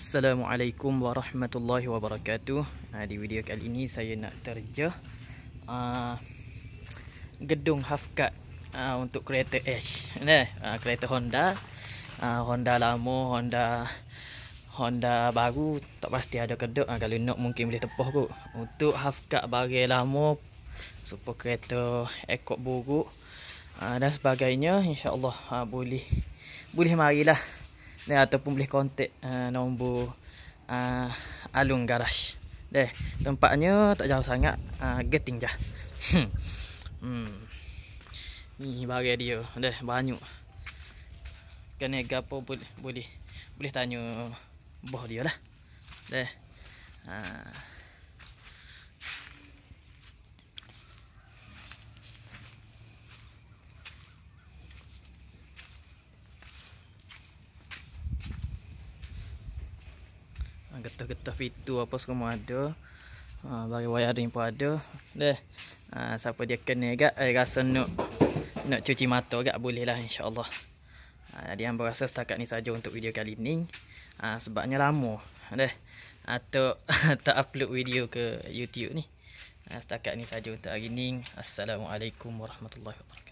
Assalamualaikum warahmatullahi wabarakatuh. Ha, di video kali ini saya nak terja uh, ah, gedung half uh, ah, untuk kereta Edge. Nah, uh, kereta Honda. Uh, Honda lama, Honda Honda baru tak pasti ada kedok uh, kalau nak mungkin boleh tepuh kot. Untuk half cut bagi lama super kereta ekor buruk uh, dan sebagainya Insyaallah uh, boleh boleh marilah ni eh, ataupun boleh contact uh, nombor uh, eh, Alung Garage. Deh, tempatnya tak jauh sangat uh, Geting je. Hmm. hmm. Ni bahagian dia. Deh, banyak. Kena gapo boleh boleh tanya boh dia lah. Deh. Uh. getah-getah fitu apa semua ada. Ha, bagi wayar ring pun ada. Deh. Ha, siapa dia kena agak eh, rasa nak nak cuci mata agak boleh lah insya-Allah. Ha, jadi hangpa rasa setakat ni saja untuk video kali ni. Ha, sebabnya lama. Deh. Atau ha, tak upload video ke YouTube ni. Ha, setakat ni saja untuk hari ni. Assalamualaikum warahmatullahi wabarakatuh.